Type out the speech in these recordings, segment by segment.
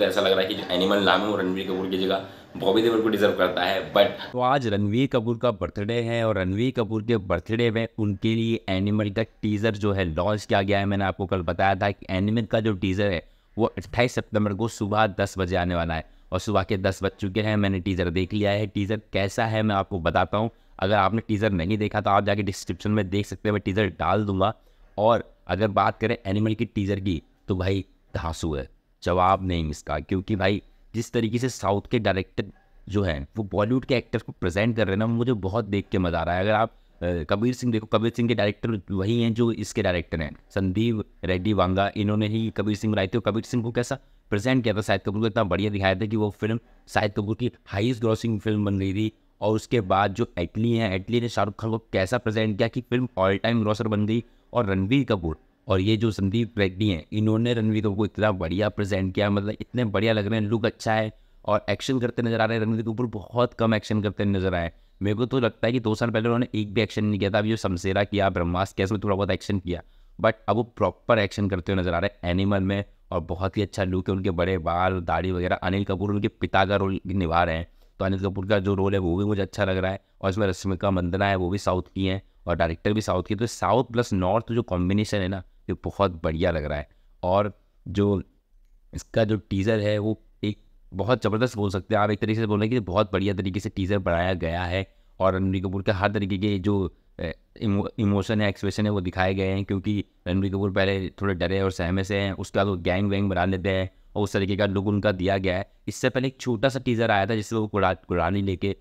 तो ऐसा लग रहा है कि एनिमल नाम है वो रणवीर कपूर की जगह बॉबी देवल को डिजर्व करता है बट तो आज रणवीर कपूर का बर्थडे है और रणवीर कपूर के बर्थडे में उनके लिए एनिमल का टीज़र जो है लॉन्च किया गया है मैंने आपको कल बताया था कि एनिमल का जो टीज़र है वो अट्ठाईस सितंबर को सुबह दस बजे आने वाला है और सुबह के दस बज चुके हैं मैंने टीज़र देख लिया है टीज़र कैसा है मैं आपको बताता हूँ अगर आपने टीज़र नहीं देखा तो आप जाके डिस्क्रिप्शन में देख सकते हैं मैं टीज़र डाल दूंगा और अगर बात करें एनिमल की टीज़र की तो भाई धांसू है जवाब नहीं इसका क्योंकि भाई जिस तरीके से साउथ के डायरेक्टर जो है वो बॉलीवुड के एक्टर्स को प्रेजेंट कर रहे हैं ना मुझे बहुत देख के मज़ा आ रहा है अगर आप कबीर सिंह देखो कबीर सिंह के डायरेक्टर वही हैं जो इसके डायरेक्टर हैं संदीप रेड्डी वांगा इन्होंने ही कबीर सिंह बनाई थी कबीर सिंह को कैसा प्रेजेंट किया था शाहिद कपूर को इतना बढ़िया दिखाया था कि वो फिल्म शाहिद कपूर की हाइस्ट ग्रॉसिंग फिल्म बन रही थी और उसके बाद जो एटली हैं एटली ने शाहरुख खान को कैसा प्रेजेंट किया कि फिल्म ऑल टाइम ग्रॉसर बन गई और रणबीर कपूर और ये जो संदीप रेड्डी हैं इन्होंने रणवीर कपूर को इतना बढ़िया प्रेजेंट किया मतलब इतने बढ़िया लग रहे हैं लुक अच्छा है और एक्शन करते नजर आ रहे हैं रणवीर कपूर बहुत कम एक्शन करते नजर आए मेरे को तो लगता है कि दो साल पहले उन्होंने एक भी एक्शन नहीं किया था अभी जो शमशेरा किया ब्रह्मास किया थोड़ा बहुत एक्शन किया बट अब वो प्रॉपर एक्शन करते हुए नजर आ रहे हैं एनिमल में और बहुत ही अच्छा लुक है उनके बड़े बाल दाढ़ी वगैरह अनिल कपूर उनके पिता का रोल निभा रहे हैं तो अनिल कपूर का जो रोल है वो भी मुझे अच्छा लग रहा है और इसमें रश्मिका मंदना है वो भी साउथ की हैं और डायरेक्टर भी साउथ की तो साउथ प्लस नॉर्थ जो कॉम्बिनेशन है ना ये बहुत बढ़िया लग रहा है और जो इसका जो टीज़र है वो एक बहुत ज़बरदस्त बोल सकते हैं आप एक तरीके से बोल रहे हैं कि बहुत बढ़िया तरीके से टीज़र बनाया गया है और रणवीर कपूर के हर तरीके के जो इमोशन है एक्सप्रेशन है वो दिखाए गए हैं क्योंकि रणवीर कपूर पहले थोड़े डरे और सहमे से हैं उसके बाद वो गैंग वैंग बना लेते हैं और उस तरीके का लुक उनका दिया गया है इससे पहले एक छोटा सा टीज़र आया था जिससे वो कुड़ा कुड़ानी लेके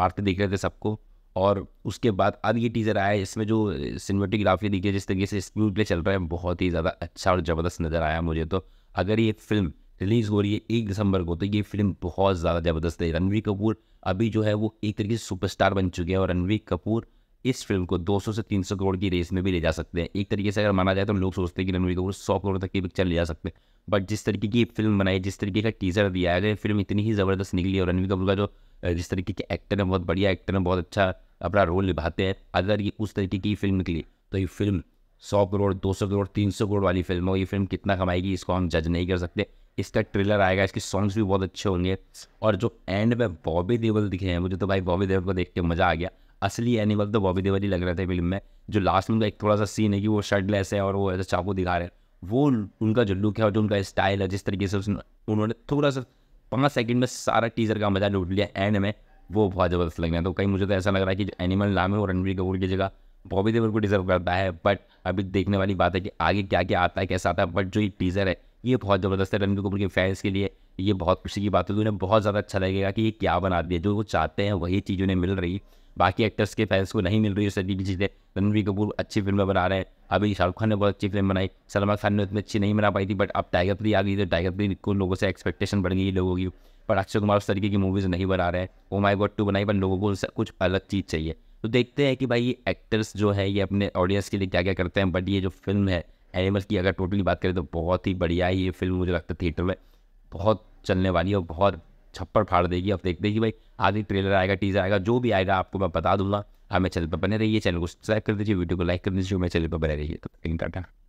मारते दिख रहे थे सबको और उसके बाद अब ये टीज़र आया इसमें जो सिनेमाटोग्राफी दिखी है जिस तरीके से स्क्रीन प्ले चल रहा है बहुत ही ज़्यादा अच्छा और ज़बरदस्त नज़र आया मुझे तो अगर ये फिल्म रिलीज़ हो रही है एक दिसंबर को तो ये फिल्म बहुत ज़्यादा ज़बरदस्त है रणवीर कपूर अभी जो है वो एक तरीके से सुपरस्टार बन चुके हैं और रणवीर कपूर इस फिल्म को 200 से 300 करोड़ की रेस में भी ले जा सकते हैं एक तरीके से अगर माना जाए तो लोग सोचते हैं कि रणवीर कपूर 100 करोड़ तक की पिक्चर ले जा सकते हैं बट जिस तरीके की फिल्म बनाई जिस तरीके का टीजर दिया है फिल्म इतनी ही ज़बरदस्त निकली और रणवीर कपूर का जो जिस तरीके के एक्टर हैं बहुत बढ़िया एक्टर हैं बहुत अच्छा अपना रोल निभाते हैं अगर ये उस तरीके की फिल्म निकली तो ये फिल्म सौ करोड़ दो सौ करोड़ तीन सौ करोड़ वाली फिल्म हो ये फिल्म कितना कमाएगी इसको हम जज नहीं कर सकते इसका ट्रेलर आएगा इसके सॉन्ग्स भी बहुत अच्छे होंगे और जो एंड में बॉबी देवल दिखे हैं मुझे तो भाई बॉबी देवल को देख के मज़ा आ गया असली एनिमल तो बॉबी देवल ही लग रहे थे फिल्म में जो लास्ट में एक थोड़ा सा सीन है कि वो शर्टलेस है और वो ऐसे चाकू दिखा रहे हैं वो उनका जो लुक है और जो उनका स्टाइल है जिस तरीके से उन्होंने थोड़ा सा पाँच सेकंड में सारा टीजर का मजा लूट लिया एंड में वो बहुत ज़बरदस्त लग रहा है तो कहीं मुझे तो ऐसा लग रहा है कि एनिमल नाम है और रणबीर कपूर की जगह बॉबी देवर को डिजर्व करता है बट अभी देखने वाली बात है कि आगे क्या क्या आता है कैसा आता है बट जो ये टीज़र है ये बहुत ज़बरदस्त है रणबीर कपूर के फैंस के लिए ये बहुत खुशी की बात है तो उन्हें बहुत ज़्यादा अच्छा लगेगा कि ये क्या बना दिया जो वो चाहते हैं वही चीज़ उन्हें मिल रही बाकी एक्टर्स के फैंस को नहीं मिल रही है सभी भी चीज़ें रणवीर कपूर अच्छी फिल्में बना रहे हैं अभी शाहरुख खान ने बहुत अच्छी फिल्म बनाई सलमान खान ने उतनी अच्छी नहीं बना पाई थी बट अब टाइगर प्री आ गई तो टाइगर प्री को लोगों से एक्सपेक्टेशन बढ़ गई लोगों की पर अक्षय कुमार उस तरीके की मूवीज़ नहीं बना रहे हैं ओ माई गॉड टू बनाई पर लोगों को उससे कुछ अलग चीज़ चाहिए तो देखते हैं कि भाई ये एक्टर्स जो है ये अपने ऑडियंस के लिए क्या क्या करते हैं बट ये जो फिल्म है एनिमल्स की अगर टोटली बात करें तो बहुत ही बढ़िया है ये फिल्म मुझे लगता है थिएटर में बहुत चलने वाली है और बहुत छप्पर फाड़ देगी अब देखते ही भाई आगे ट्रेलर आएगा टीजर आएगा जो भी आएगा आपको मैं बता दूंगा आप मेरे चैनल पर बने रहिए चैनल को सब्सक्राइब कर दीजिए वीडियो को लाइक कर दीजिए मेरे चैनल पर बने रहिए तो टाटा